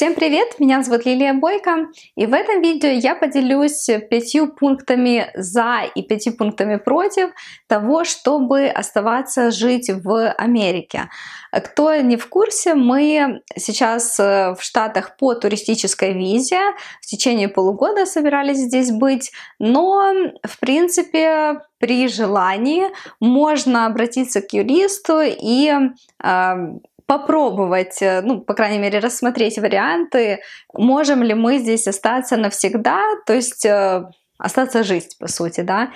Всем привет! Меня зовут Лилия Бойко, и в этом видео я поделюсь пятью пунктами за и пятью пунктами против того, чтобы оставаться жить в Америке. Кто не в курсе, мы сейчас э, в Штатах по туристической визе, в течение полугода собирались здесь быть, но в принципе при желании можно обратиться к юристу и э, попробовать, э, ну, по крайней мере, рассмотреть варианты, можем ли мы здесь остаться навсегда, то есть э, остаться жить, по сути, да.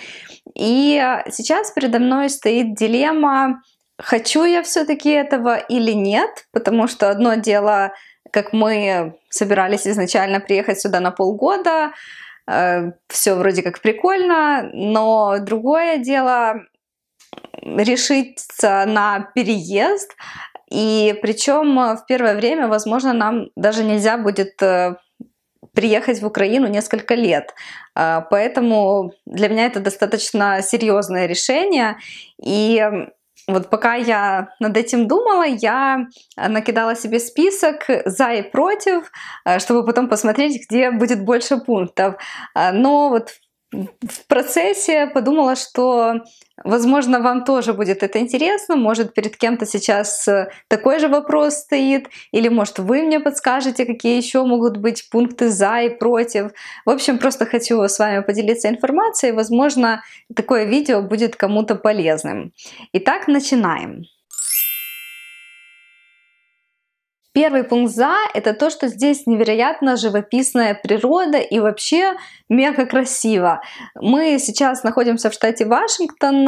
И сейчас передо мной стоит дилемма, хочу я все-таки этого или нет, потому что одно дело, как мы собирались изначально приехать сюда на полгода, э, все вроде как прикольно, но другое дело решиться на переезд, и причем э, в первое время, возможно, нам даже нельзя будет э, приехать в Украину несколько лет. А, поэтому для меня это достаточно серьезное решение. И вот пока я над этим думала, я э, накидала себе список за и против, чтобы потом посмотреть, где будет больше пунктов. А, но вот в процессе подумала, что, возможно, вам тоже будет это интересно. Может, перед кем-то сейчас э, такой же вопрос стоит. Или, может, вы мне подскажете, какие еще могут быть пункты за и против. В общем, просто хочу с вами поделиться информацией. Возможно, такое видео будет кому-то полезным. Итак, начинаем. Первый пункт «за» — это то, что здесь невероятно живописная природа и вообще мега красиво. Мы сейчас находимся в штате Вашингтон,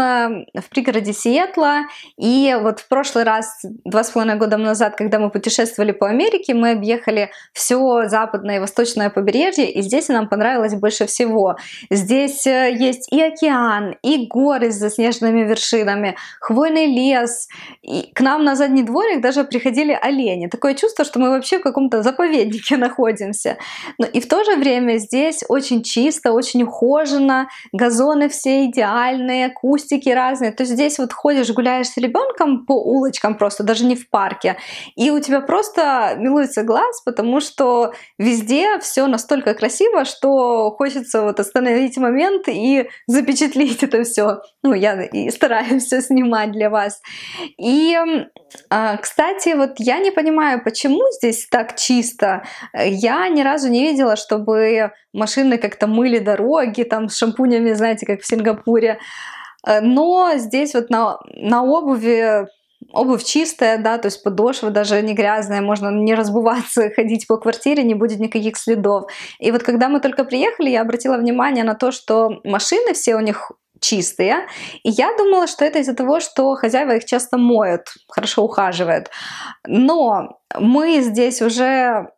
в пригороде Сиэтла, и вот в прошлый раз, два с половиной года назад, когда мы путешествовали по Америке, мы объехали все западное и восточное побережье, и здесь нам понравилось больше всего. Здесь э, есть и океан, и горы с заснеженными вершинами, хвойный лес, и к нам на задний дворик даже приходили олени. Такое чувство, что мы вообще в каком-то заповеднике находимся. Но и в то же время здесь очень чисто, очень ухоженно, газоны все идеальные, кустики разные. То есть здесь вот ходишь, гуляешь с ребенком по улочкам просто, даже не в парке, и у тебя просто милуется глаз, потому что везде все настолько красиво, что хочется вот остановить момент и запечатлеть это все. Ну, я и стараюсь все снимать для вас. И, а, кстати, вот я не понимаю, почему здесь так чисто? Я ни разу не видела, чтобы машины как-то мыли дороги, там с шампунями, знаете, как в Сингапуре. Э, но здесь вот на, на обуви обувь чистая, да, то есть подошва даже не грязная, можно не разбуваться, ходить по квартире, не будет никаких следов. И вот когда мы только приехали, я обратила внимание на то, что машины все у них чистые. И я думала, что это из-за того, что хозяева их часто моют, хорошо ухаживают. Но мы здесь уже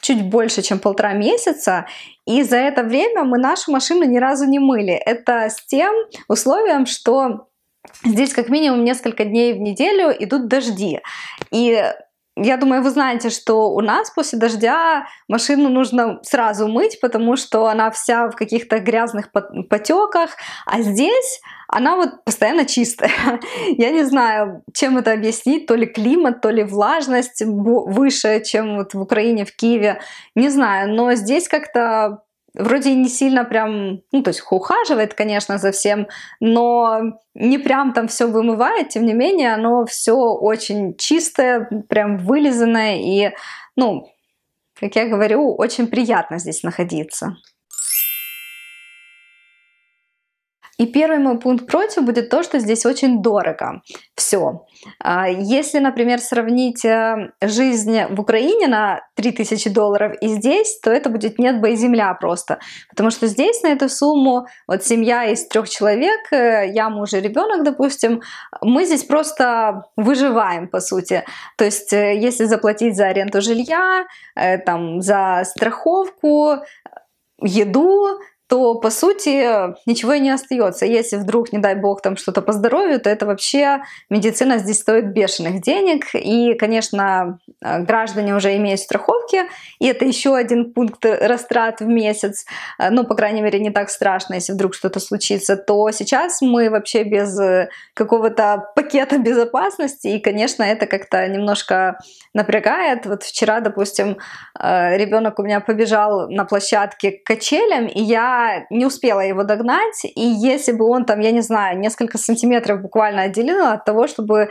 чуть больше, чем полтора месяца, и за это время мы нашу машину ни разу не мыли. Это с тем условием, что Здесь как минимум несколько дней в неделю идут дожди. И я думаю, вы знаете, что у нас после дождя машину нужно сразу мыть, потому что она вся в каких-то грязных потеках, а здесь она вот постоянно чистая. Я не знаю, чем это объяснить, то ли климат, то ли влажность выше, чем вот в Украине, в Киеве, не знаю, но здесь как-то вроде не сильно прям, ну, то есть ухаживает, конечно, за всем, но не прям там все вымывает, тем не менее, оно все очень чистое, прям вылизанное и, ну, как я говорю, очень приятно здесь находиться. И первый мой пункт против будет то, что здесь очень дорого все. А, если, например, сравнить э, жизнь в Украине на 3000 долларов и здесь, то это будет небо и земля просто. Потому что здесь на эту сумму, вот семья из трех человек, э, я, муж и ребенок, допустим, мы здесь просто выживаем, по сути. То есть, э, если заплатить за аренду жилья, там, за страховку, еду, то, по сути, ничего и не остается. Если вдруг, не дай бог, там что-то по здоровью, то это вообще медицина здесь стоит бешеных денег. И, конечно, э, граждане уже имеют страховки, и это еще один пункт растрат в месяц. Э, ну, по крайней мере, не так страшно, если вдруг что-то случится. То сейчас мы вообще без э, какого-то пакета безопасности, и, конечно, это как-то немножко напрягает. Вот вчера, допустим, Э, ребенок у меня побежал на площадке к качелям, и я не успела его догнать, и если бы он там, я не знаю, несколько сантиметров буквально отделила от того, чтобы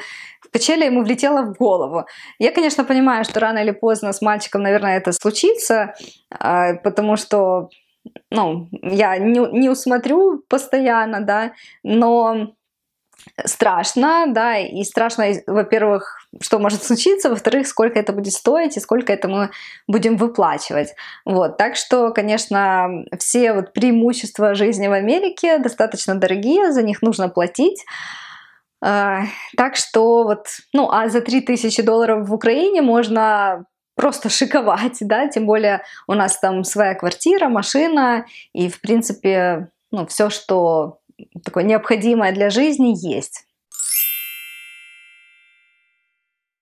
качеля ему влетела в голову. Я, конечно, понимаю, что рано или поздно с мальчиком, наверное, это случится, э, потому что ну, я не, не усмотрю постоянно, да, но страшно, да, и страшно, во-первых, что может случиться, во-вторых, сколько это будет стоить и сколько это мы будем выплачивать. Вот, так что, конечно, все вот преимущества жизни в Америке достаточно дорогие, за них нужно платить. А, так что вот, ну, а за 3000 долларов в Украине можно просто шиковать, да, тем более у нас там своя квартира, машина, и, в принципе, ну, все, что такое необходимое для жизни есть.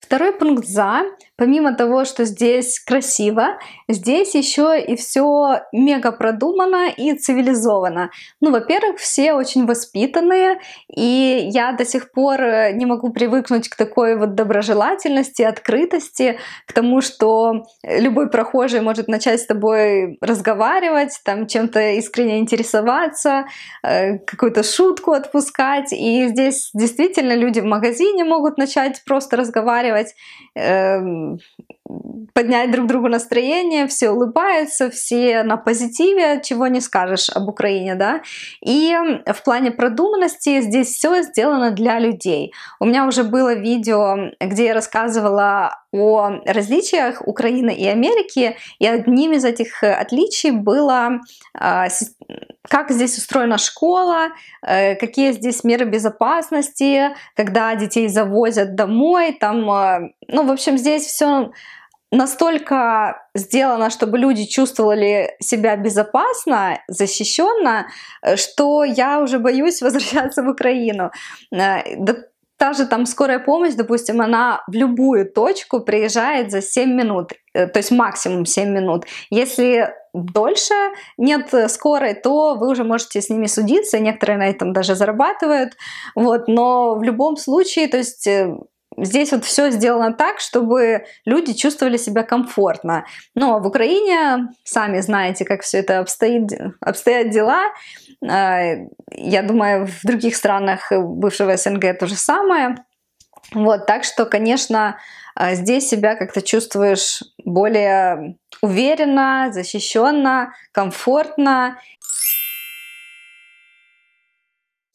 Второй пункт «за» Помимо того, что здесь красиво, здесь еще и все мега продумано и цивилизовано. Ну, во-первых, все очень воспитанные, и я до сих пор э, не могу привыкнуть к такой вот доброжелательности, открытости, к тому, что любой прохожий может начать с тобой разговаривать, там чем-то искренне интересоваться, э, какую-то шутку отпускать. И здесь действительно люди в магазине могут начать просто разговаривать эм, um, поднять друг другу настроение, все улыбаются, все на позитиве, чего не скажешь об Украине, да. И в плане продуманности здесь все сделано для людей. У меня уже было видео, где я рассказывала о различиях Украины и Америки, и одним из этих отличий было, а, как здесь устроена школа, э, какие здесь меры безопасности, когда детей завозят домой, там, э, ну, в общем, здесь все настолько сделано, чтобы люди чувствовали себя безопасно, защищенно, что я уже боюсь возвращаться в Украину. Э, та же там скорая помощь, допустим, она в любую точку приезжает за 7 минут, э, то есть максимум 7 минут. Если дольше нет скорой, то вы уже можете с ними судиться, некоторые на этом даже зарабатывают, вот, но в любом случае, то есть э, Здесь вот все сделано так, чтобы люди чувствовали себя комфортно. Но в Украине, сами знаете, как все это обстоит, обстоят дела. А, я думаю, в других странах бывшего СНГ то же самое. Вот, так что, конечно, а, здесь себя как-то чувствуешь более уверенно, защищенно, комфортно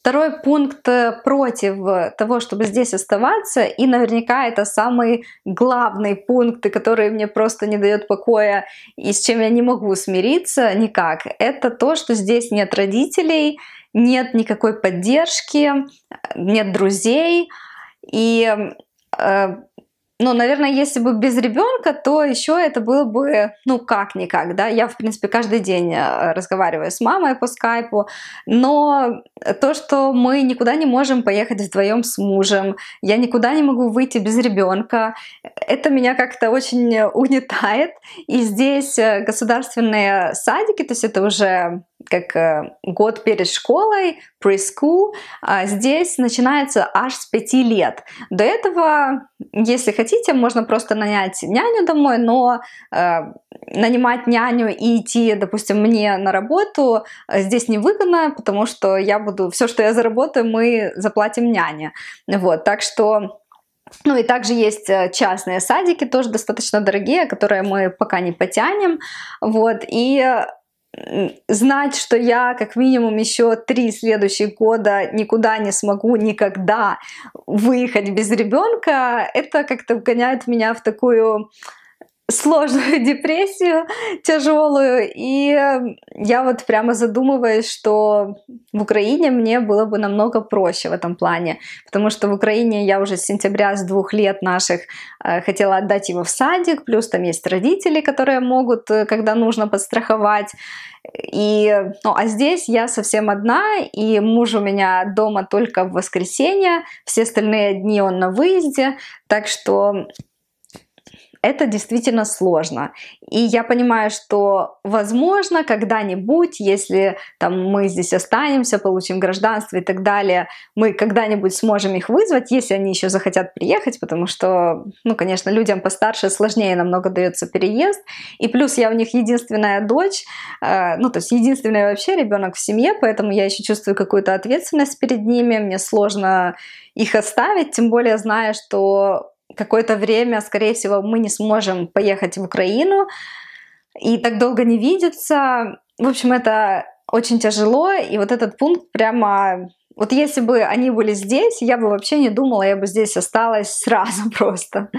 Второй пункт э, против э, того, чтобы здесь оставаться, и наверняка это самый главный пункт, который мне просто не дает покоя и с чем я не могу смириться никак, это то, что здесь нет родителей, нет никакой поддержки, э, нет друзей, и э, ну, наверное, если бы без ребенка, то еще это было бы, ну, как-никак, да. Я, в принципе, каждый день э, разговариваю с мамой по скайпу, но то, что мы никуда не можем поехать вдвоем с мужем, я никуда не могу выйти без ребенка, это меня как-то очень угнетает. И здесь э, государственные садики, то есть это уже как э, год перед школой, preschool, а здесь начинается аж с 5 лет. До этого, если хотите, можно просто нанять няню домой, но э, нанимать няню и идти, допустим, мне на работу э, здесь невыгодно, потому что я буду, все, что я заработаю, мы заплатим няне. Вот, так что ну и также есть э, частные садики, тоже достаточно дорогие, которые мы пока не потянем. Вот. И знать, что я как минимум еще три следующих года никуда не смогу никогда выехать без ребенка, это как-то вгоняет меня в такую сложную депрессию тяжелую. И э, я вот прямо задумываюсь, что в Украине мне было бы намного проще в этом плане, потому что в Украине я уже с сентября, с двух лет наших э, хотела отдать его в садик, плюс там есть родители, которые могут, э, когда нужно, подстраховать. И, ну, а здесь я совсем одна, и муж у меня дома только в воскресенье, все остальные дни он на выезде, так что это действительно сложно. И я понимаю, что, возможно, когда-нибудь, если там, мы здесь останемся, получим гражданство и так далее, мы когда-нибудь сможем их вызвать, если они еще захотят приехать, потому что, ну, конечно, людям постарше сложнее намного дается переезд. И плюс я у них единственная дочь, э, ну, то есть единственный вообще ребенок в семье, поэтому я еще чувствую какую-то ответственность перед ними, мне сложно их оставить, тем более зная, что какое-то время, скорее всего, мы не сможем поехать в Украину и так долго не видеться. В общем, это очень тяжело, и вот этот пункт прямо... Вот если бы они были здесь, я бы вообще не думала, я бы здесь осталась сразу просто.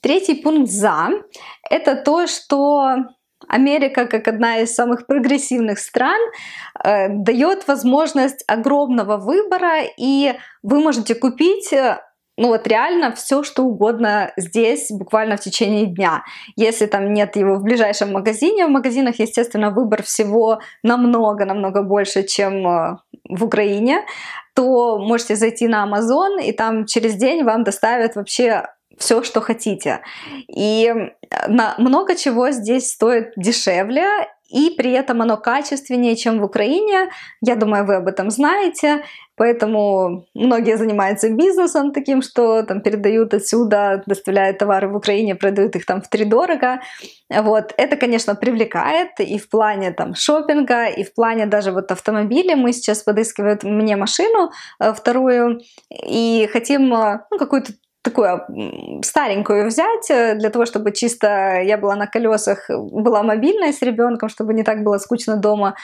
Третий пункт «за» — это то, что Америка, как одна из самых прогрессивных стран, э, дает возможность огромного выбора, и вы можете купить э, ну вот реально все, что угодно здесь буквально в течение дня. Если там нет его в ближайшем магазине, в магазинах, естественно, выбор всего намного-намного больше, чем э, в Украине, то можете зайти на Amazon, и там через день вам доставят вообще все, что хотите. И э, на много чего здесь стоит дешевле, и при этом оно качественнее, чем в Украине. Я думаю, вы об этом знаете. Поэтому многие занимаются бизнесом таким, что там передают отсюда, доставляют товары в Украине, продают их там в три дорого. Вот. Это, конечно, привлекает и в плане там шопинга, и в плане даже вот автомобиля. Мы сейчас подыскиваем мне машину э, вторую и хотим э, ну, какую-то такую старенькую взять, э, для того, чтобы чисто я была на колесах, была мобильная с ребенком, чтобы не так было скучно дома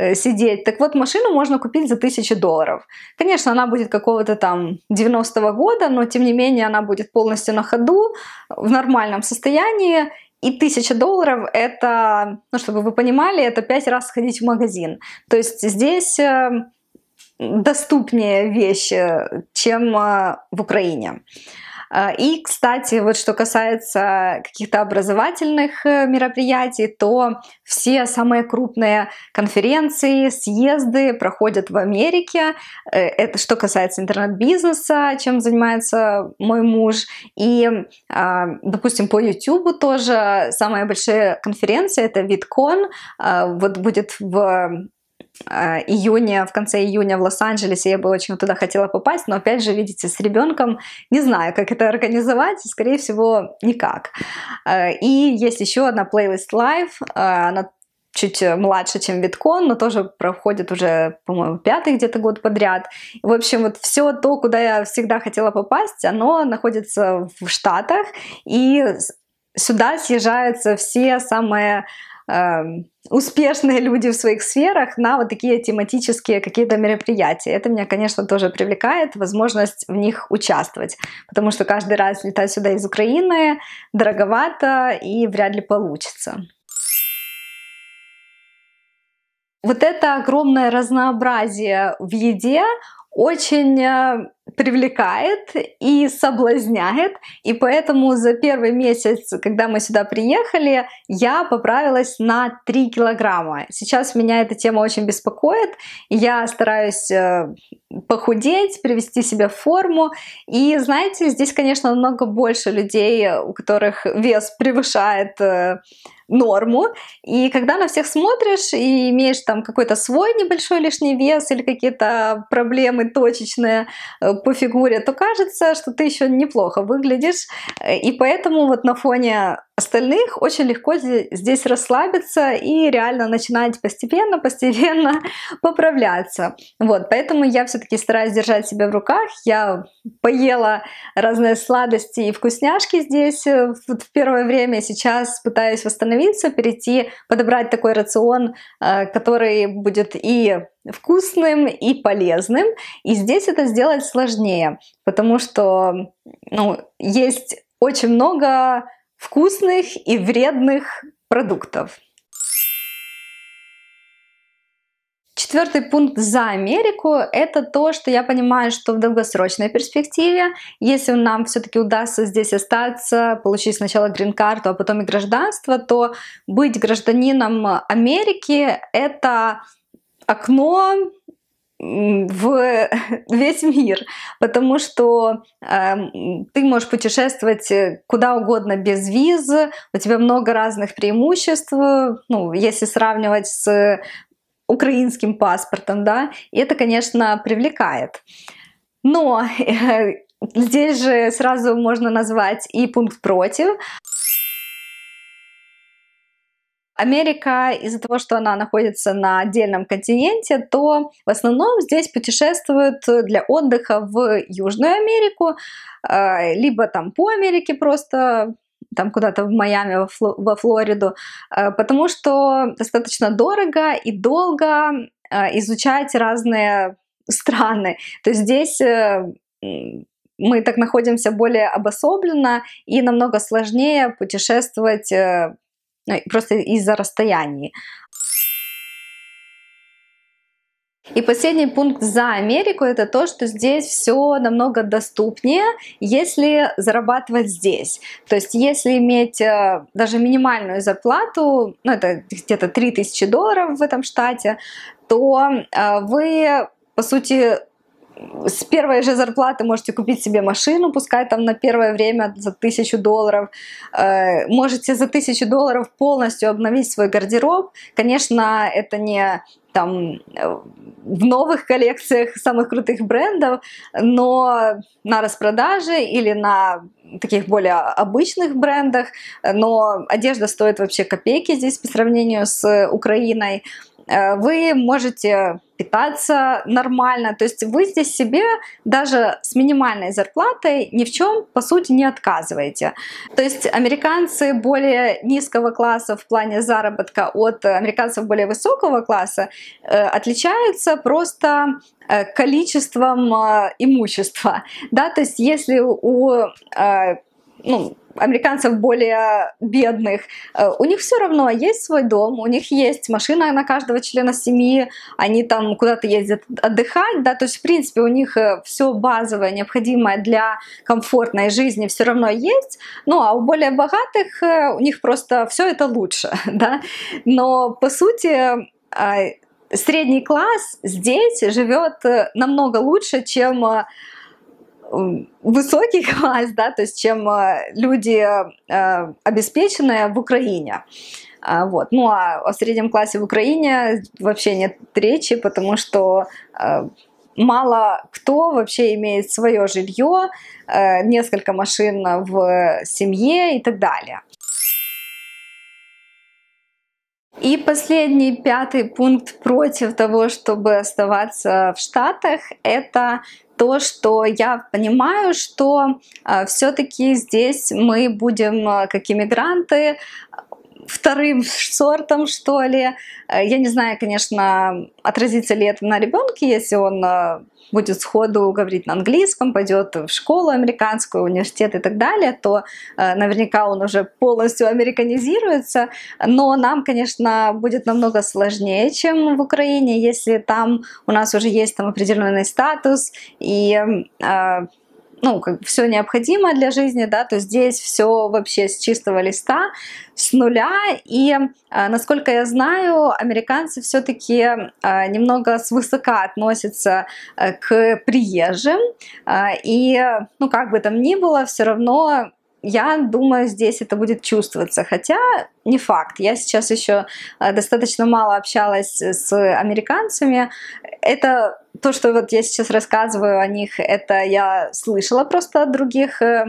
э, сидеть. Так вот, машину можно купить за 1000 долларов. Конечно, она будет какого-то там 90-го года, но тем не менее она будет полностью на ходу, в нормальном состоянии, и 1000 долларов это, ну, чтобы вы понимали, это 5 раз сходить в магазин. То есть здесь э, доступнее вещи, чем в Украине. А, и, кстати, вот что касается каких-то образовательных э, мероприятий, то все самые крупные конференции, съезды проходят в Америке. Э, это что касается интернет-бизнеса, чем занимается мой муж. И, а, допустим, по YouTube тоже самые большие конференции — это VidCon. А, вот будет в Э, июня, в конце июня в Лос-Анджелесе. Я бы очень туда хотела попасть, но опять же, видите, с ребенком не знаю, как это организовать, скорее всего, никак. Э, и есть еще одна плейлист Live, э, она чуть младше, чем Виткон, но тоже проходит уже, по-моему, пятый где-то год подряд. В общем, вот все то, куда я всегда хотела попасть, оно находится в Штатах, и сюда съезжаются все самые Эм, успешные люди в своих сферах на вот такие тематические какие-то мероприятия. Это меня, конечно, тоже привлекает, возможность в них участвовать, потому что каждый раз летать сюда из Украины дороговато и вряд ли получится. Вот это огромное разнообразие в еде очень э, привлекает и соблазняет. И поэтому за первый месяц, когда мы сюда приехали, я поправилась на 3 килограмма. Сейчас меня эта тема очень беспокоит, и я стараюсь э, похудеть, привести себя в форму. И, знаете, здесь, конечно, намного больше людей, у которых вес превышает э, норму. И когда на всех смотришь и имеешь там какой-то свой небольшой лишний вес или какие-то проблемы точечные э, по фигуре, то кажется, что ты еще неплохо выглядишь. Э, и поэтому вот на фоне остальных очень легко здесь расслабиться и реально начинать постепенно, постепенно поправляться. Вот, поэтому я все-таки стараюсь держать себя в руках. Я поела разные сладости и вкусняшки здесь э, в первое время. Сейчас пытаюсь восстановиться, перейти, подобрать такой рацион, э, который будет и вкусным и полезным. И здесь это сделать сложнее, потому что ну, есть очень много вкусных и вредных продуктов. Четвертый пункт за Америку – это то, что я понимаю, что в долгосрочной перспективе, если нам все-таки удастся здесь остаться, получить сначала грин-карту, а потом и гражданство, то быть гражданином Америки – это окно в весь мир, потому что э, ты можешь путешествовать э, куда угодно без визы, у тебя много разных преимуществ, э, ну, если сравнивать с украинским паспортом, да, и это, конечно, привлекает. Но э, здесь же сразу можно назвать и пункт против, Америка, из-за того, что она находится на отдельном континенте, то в основном здесь путешествуют для отдыха в Южную Америку, а, либо там по Америке просто там куда-то в Майами, во, Фло, во Флориду, а, потому что достаточно дорого и долго а, изучать разные страны. То есть здесь э, мы так находимся более обособленно и намного сложнее путешествовать э, ну, просто из-за расстояний. И последний пункт за Америку это то, что здесь все намного доступнее, если зарабатывать здесь. То есть если иметь э, даже минимальную зарплату, ну это где-то 3000 долларов в этом штате, то э, вы по сути с первой же зарплаты можете купить себе машину, пускай там на первое время за тысячу долларов. Э, можете за тысячу долларов полностью обновить свой гардероб. Конечно, это не там э, в новых коллекциях самых крутых брендов, но на распродаже или на таких более обычных брендах, э, но одежда стоит вообще копейки здесь по сравнению с Украиной. Э, вы можете питаться нормально. То есть вы здесь себе даже с минимальной зарплатой ни в чем, по сути, не отказываете. То есть американцы более низкого класса в плане заработка от американцев более высокого класса э, отличаются просто э, количеством имущества. Да? То есть если у ну, американцев более бедных, э, у них все равно есть свой дом, у них есть машина на каждого члена семьи, они там куда-то ездят отдыхать, да, то есть, в принципе, у них э, все базовое, необходимое для комфортной жизни все равно есть, ну, а у более богатых э, у них просто все это лучше, да, но, по сути, средний класс здесь живет намного лучше, чем высокий класс, да, то есть чем э, люди э, обеспеченные в Украине. А, вот. Ну а о среднем классе в Украине вообще нет речи, потому что э, мало кто вообще имеет свое жилье, несколько машин в семье и так далее. И последний, пятый пункт против того, чтобы оставаться в Штатах, это то, что я понимаю, что э, все-таки здесь мы будем, э, как иммигранты, вторым сортом, что ли. Э, я не знаю, конечно, отразится ли это на ребенке, если он э, будет сходу говорить на английском, пойдет в школу американскую, университет и так далее, то э, наверняка он уже полностью американизируется. Но нам, конечно, будет намного сложнее, чем в Украине, если там у нас уже есть там определенный статус и ну, как все необходимое для жизни, да, то здесь все вообще с чистого листа, с нуля, и, а, насколько я знаю, американцы все-таки а, немного свысока относятся э, к приезжим, а, и, ну, как бы там ни было, все равно я думаю, здесь это будет чувствоваться. Хотя не факт. Я сейчас еще э, достаточно мало общалась э, с американцами. Это то, что вот я сейчас рассказываю о них, это я слышала просто от других э,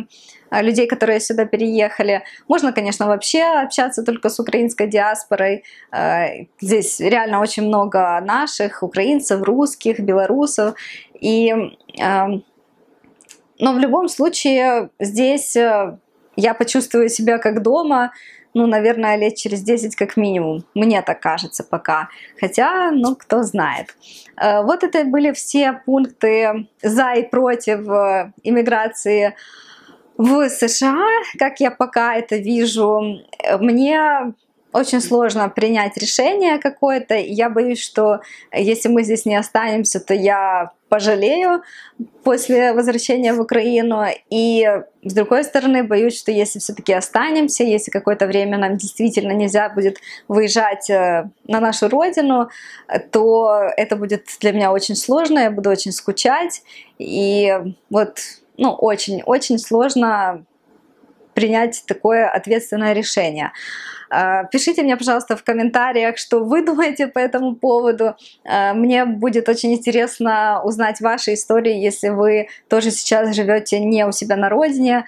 людей, которые сюда переехали. Можно, конечно, вообще общаться только с украинской диаспорой. Здесь реально очень много наших, украинцев, русских, белорусов. И эм, но в любом случае здесь э, я почувствую себя как дома, ну, наверное, лет через 10 как минимум. Мне так кажется пока. Хотя, ну, кто знает. Э, вот это были все пункты за и против э, иммиграции в США, как я пока это вижу. Мне очень сложно принять решение какое-то. Я боюсь, что э, если мы здесь не останемся, то я пожалею после возвращения в Украину. И с другой стороны, боюсь, что если все-таки останемся, если какое-то время нам действительно нельзя будет выезжать э, на нашу родину, то это будет для меня очень сложно, я буду очень скучать. И вот, ну, очень-очень сложно принять такое ответственное решение. А, пишите мне, пожалуйста, в комментариях, что вы думаете по этому поводу. А, мне будет очень интересно узнать ваши истории, если вы тоже сейчас живете не у себя на родине,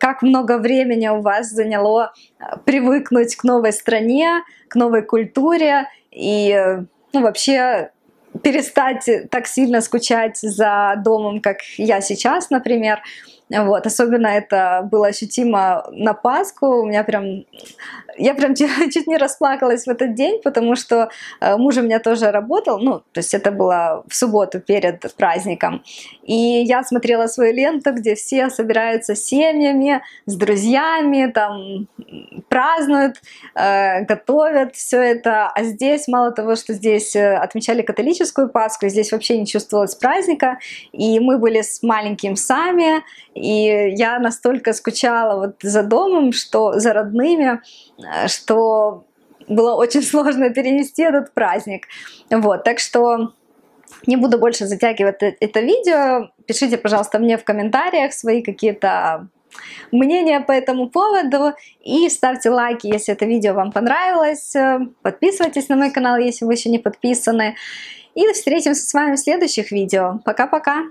как много времени у вас заняло а, привыкнуть к новой стране, к новой культуре и ну, вообще перестать так сильно скучать за домом, как я сейчас, например. Вот, особенно это было ощутимо на Пасху. У меня прям... Я прям чуть чуть не расплакалась в этот день, потому что э, муж у меня тоже работал. Ну, то есть это было в субботу перед праздником. И я смотрела свою ленту, где все собираются с семьями, с друзьями, там празднуют, э, готовят все это. А здесь мало того, что здесь э, отмечали католическую Пасху, здесь вообще не чувствовалось праздника. И мы были с маленьким сами, и я настолько скучала вот за домом, что за родными, э, что было очень сложно перенести этот праздник. Вот, так что не буду больше затягивать э, это видео. Пишите, пожалуйста, мне в комментариях свои какие-то мнения по этому поводу. И ставьте лайки, если это видео вам понравилось. Э, подписывайтесь на мой канал, если вы еще не подписаны. И встретимся с вами в следующих видео. Пока-пока!